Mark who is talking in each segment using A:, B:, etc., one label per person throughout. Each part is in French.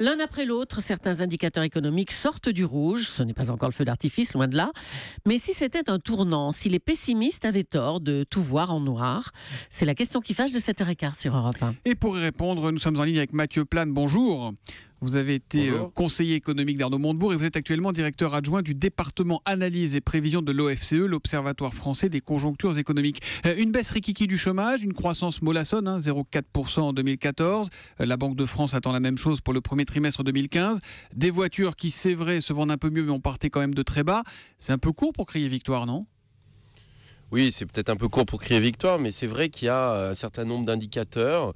A: L'un après l'autre, certains indicateurs économiques sortent du rouge. Ce n'est pas encore le feu d'artifice, loin de là. Mais si c'était un tournant, si les pessimistes avaient tort de tout voir en noir, c'est la question qui fâche de 7h15 sur Europe 1. Et pour y répondre, nous sommes en ligne avec Mathieu Plane. Bonjour. Vous avez été euh, conseiller économique d'Arnaud Montebourg et vous êtes actuellement directeur adjoint du département analyse et prévision de l'OFCE, l'Observatoire français des conjonctures économiques. Euh, une baisse rikiki du chômage, une croissance molassonne, 0,4% hein, en 2014. Euh, la Banque de France attend la même chose pour le premier trimestre 2015. Des voitures qui, c'est vrai, se vendent un peu mieux, mais on partait quand même de très bas. C'est un peu court pour crier victoire, non
B: oui, c'est peut-être un peu court pour crier victoire, mais c'est vrai qu'il y a un certain nombre d'indicateurs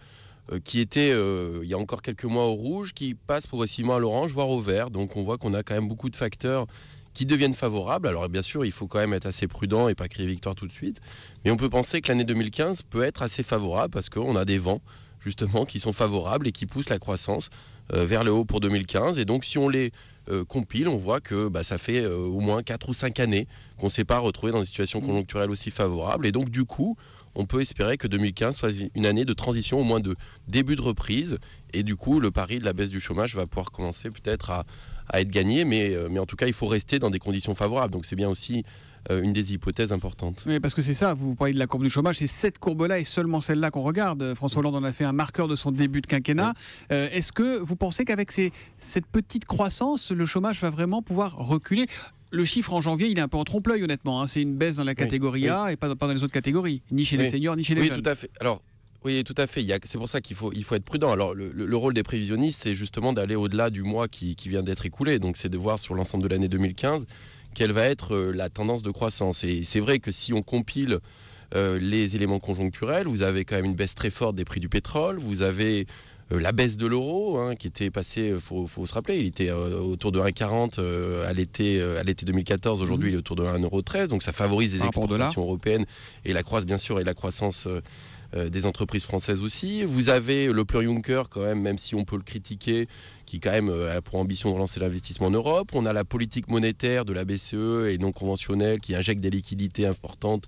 B: euh, qui était euh, il y a encore quelques mois au rouge, qui passe progressivement à l'orange, voire au vert. Donc on voit qu'on a quand même beaucoup de facteurs qui deviennent favorables. Alors bien sûr, il faut quand même être assez prudent et pas crier victoire tout de suite. Mais on peut penser que l'année 2015 peut être assez favorable parce qu'on a des vents justement qui sont favorables et qui poussent la croissance euh, vers le haut pour 2015. Et donc si on les compile, on voit que bah, ça fait au moins 4 ou 5 années qu'on ne s'est pas retrouvé dans des situations mm. conjoncturelles aussi favorables. Et donc du coup, on peut espérer que 2015 soit une année de transition, au moins de début de reprise. Et du coup, le pari de la baisse du chômage va pouvoir commencer peut-être à, être gagné. Mais, euh, mais en tout cas, il faut rester dans des conditions favorables. Donc c'est bien aussi euh, une des hypothèses importantes.
A: Oui, parce que c'est ça, vous parlez de la courbe du chômage, c'est cette courbe-là et seulement celle-là qu'on regarde. François Hollande en a fait un marqueur de son début de quinquennat. Euh, est-ce que vous pensez qu'avec cette petite croissance, le chômage va vraiment pouvoir reculer le chiffre en janvier, il est un peu en trompe-l'œil, honnêtement. Hein. C'est une baisse dans la catégorie A et pas, dans, les autres catégories, ni chez les seniors, ni chez les jeunes. Oui, tout à
B: fait. Alors, oui, tout à fait. C'est pour ça qu'il faut, il faut être prudent. Alors, le, rôle des prévisionnistes, c'est justement d'aller au-delà du mois qui, vient d'être écoulé. Donc, c'est de voir sur l'ensemble de l'année 2015 quelle va être euh, la tendance de croissance. Et c'est vrai que si on compile euh, les éléments conjoncturels, vous avez quand même une baisse très forte des prix du pétrole, vous avez euh, la baisse de l'euro, hein, qui était passé, il euh, faut, se rappeler, il était euh, autour de 1,40 à l'été 2014, aujourd'hui mmh. il est autour de 1,13€, donc ça favorise les exportations européennes et la croissance, bien sûr, et la croissance des entreprises françaises aussi. Vous avez le plan Juncker, quand même, même si on peut le critiquer, qui quand même a pour ambition de relancer l'investissement en Europe. On a la politique monétaire de la BCE et non conventionnelle qui injecte des liquidités importantes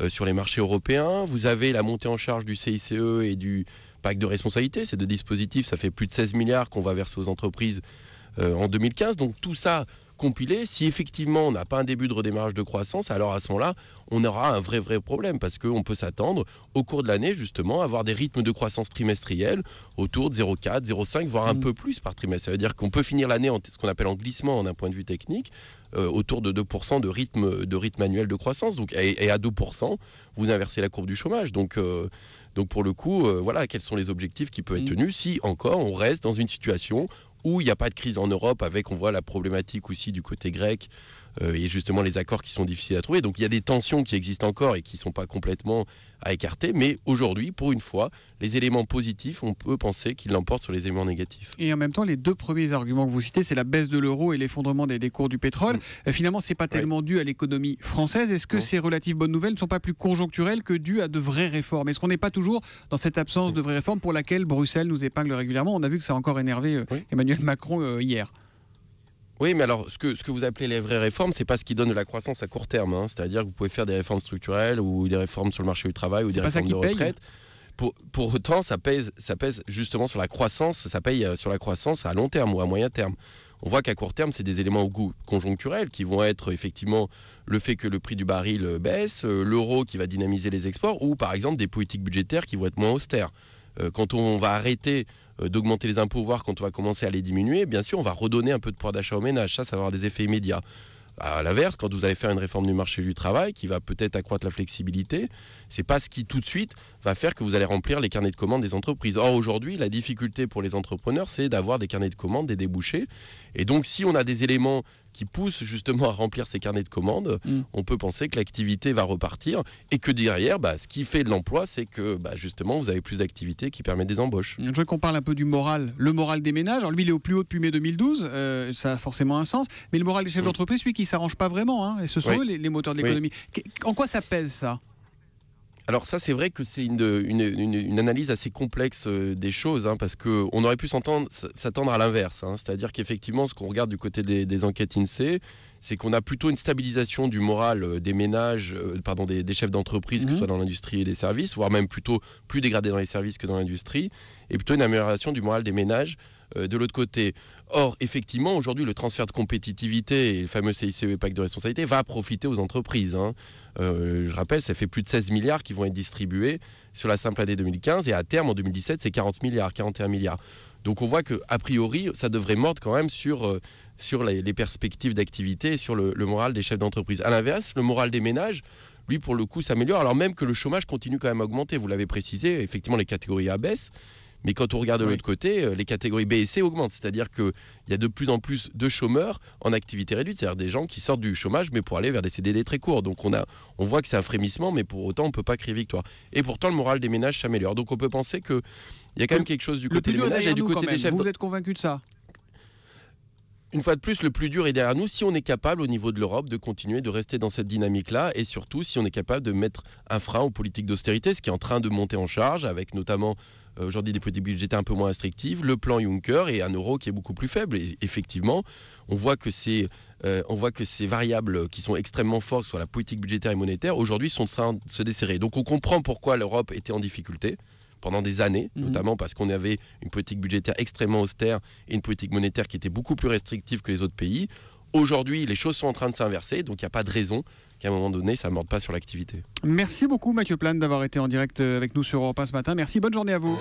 B: euh, sur les marchés européens. Vous avez la montée en charge du CICE et du pacte de responsabilité. Ces deux dispositifs, ça fait plus de 16 milliards qu'on va verser aux entreprises euh, en 2015. Donc tout ça compilé, Si effectivement on n'a pas un début de redémarrage de croissance, alors à ce moment-là, on aura un vrai vrai problème parce qu'on peut s'attendre au cours de l'année justement à avoir des rythmes de croissance trimestrielle autour de 0,4, 0,5, voire un mm. peu plus par trimestre. Ça veut dire qu'on peut finir l'année en ce qu'on appelle en glissement en un point de vue technique euh, autour de 2% de rythme, de rythme annuel de croissance. Donc, et, à 2%, vous inversez la courbe du chômage. Donc, euh, donc pour le coup, euh, voilà, quels sont les objectifs qui peuvent être mm. tenus si encore on reste dans une situation où il n'y a pas de crise en Europe, avec, on voit la problématique aussi du côté grec, euh, et justement les accords qui sont difficiles à trouver. Donc il y a des tensions qui existent encore et qui ne sont pas complètement à écarter, mais aujourd'hui, pour une fois, les éléments positifs, on peut penser qu'ils l'emportent sur les éléments négatifs.
A: Et en même temps, les deux premiers arguments que vous citez, c'est la baisse de l'euro et l'effondrement des, cours du pétrole. Mmh. Euh, finalement, ce n'est pas tellement dû à l'économie française. Est-ce que ces relatives bonnes nouvelles ne sont pas plus conjoncturelles que dues à de vraies réformes Est-ce qu'on n'est pas toujours dans cette absence mmh. de vraies réformes pour laquelle Bruxelles nous épingle régulièrement On a vu que ça a encore énervé euh, Emmanuel Macron euh, hier.
B: Oui, mais alors ce que, vous appelez les vraies réformes, c'est pas ce qui donne de la croissance à court terme. Hein. C'est-à-dire que vous pouvez faire des réformes structurelles ou des réformes sur le marché du travail ou des réformes de retraite. Pour, pour, autant, ça pèse, ça pèse justement sur la croissance, ça paye euh, sur la croissance à long terme ou à moyen terme. On voit qu'à court terme, c'est des éléments au goût conjoncturels qui vont être effectivement le fait que le prix du baril euh, baisse, l'euro qui va dynamiser les exports ou par exemple des politiques budgétaires qui vont être moins austères. Euh, quand on va arrêter euh, d'augmenter les impôts, voire quand on va commencer à les diminuer, bien sûr, on va redonner un peu de poids d'achat au ménage. Ça, ça va avoir des effets immédiats. À l'inverse, quand vous allez faire une réforme du marché du travail qui va peut-être accroître la flexibilité, c'est pas ce qui tout de suite va faire que vous allez remplir les carnets de commandes des entreprises. Or aujourd'hui, la difficulté pour les entrepreneurs, c'est d'avoir des carnets de commandes, des débouchés. Et donc, si on a des éléments qui pousse justement à remplir ses carnets de commandes, mm. on peut penser que l'activité va repartir et que derrière, bah, ce qui fait de l'emploi, c'est que bah, justement, vous avez plus d'activités qui permettent des embauches.
A: Je veux qu'on parle un peu du moral, le moral des ménages. lui, il est au plus haut depuis mai 2012, euh, ça a forcément un sens, mais le moral des chefs mm. d'entreprise, lui, qui s'arrange pas vraiment, hein, et ce sont eux les, moteurs de l'économie. En quoi ça pèse ça
B: alors ça, c'est vrai que c'est une, analyse assez complexe euh, des choses, hein, parce qu'on aurait pu s'attendre à l'inverse. Hein. C'est-à-dire qu'effectivement, ce qu'on regarde du côté des, enquêtes INSEE, c'est qu'on a plutôt une stabilisation du moral euh, des ménages, euh, pardon, des, chefs d'entreprise, que ce mmh. soit dans l'industrie et les services, voire même plutôt plus dégradé dans les services que dans l'industrie, et plutôt une amélioration du moral des ménages euh, de l'autre côté. Or, effectivement, aujourd'hui, le transfert de compétitivité et le fameux CICE et pacte de responsabilité va profiter aux entreprises. Hein. Euh, je rappelle, ça fait plus de 16 milliards qui vont être distribués sur la simple année 2015 et à terme, en 2017, c'est 40 milliards, 41 milliards. Donc on voit que a priori, ça devrait mordre quand même sur, euh, sur les, perspectives d'activité et sur le, moral des chefs d'entreprise. À l'inverse, le moral des ménages, lui, pour le coup, s'améliore, alors même que le chômage continue quand même à augmenter. Vous l'avez précisé, effectivement, les catégories abaissent. Mais quand on regarde de l'autre côté, euh, les catégories B et C augmentent. C'est-à-dire qu'il y a de plus en plus de chômeurs en activité réduite, c'est-à-dire des gens qui sortent du chômage, mais pour aller vers des CDD très courts. Donc on, a, on voit que c'est un frémissement, mais pour autant, on ne peut pas crier victoire. Et pourtant, le moral des ménages s'améliore. Donc on peut penser qu'il y a quand même quelque chose du côté des ménages et du côté des chefs. Vous êtes
A: convaincu de ça
B: une fois de plus, le plus dur est derrière nous si on est capable au niveau de l'Europe de continuer de rester dans cette dynamique-là et surtout si on est capable de mettre un frein aux politiques d'austérité, ce qui est en train de monter en charge avec notamment euh, aujourd'hui des politiques budgétaires un peu moins restrictives, le plan Juncker et un euro qui est beaucoup plus faible. effectivement, on voit que ces, euh, on voit que ces variables qui sont extrêmement fortes sur la politique budgétaire et monétaire aujourd'hui sont en train de se desserrer. Donc on comprend pourquoi l'Europe était en difficulté pendant des années, mhm. notamment parce qu'on avait une politique budgétaire extrêmement austère et une politique monétaire qui était beaucoup plus restrictive que les autres pays. Aujourd'hui, les choses sont en train de s'inverser, donc il n'y a pas de raison qu'à un moment donné, ça ne morde pas sur l'activité.
A: Merci beaucoup Mathieu Plane d'avoir été en direct euh, avec nous sur Europa ce matin. Merci, bonne journée à vous.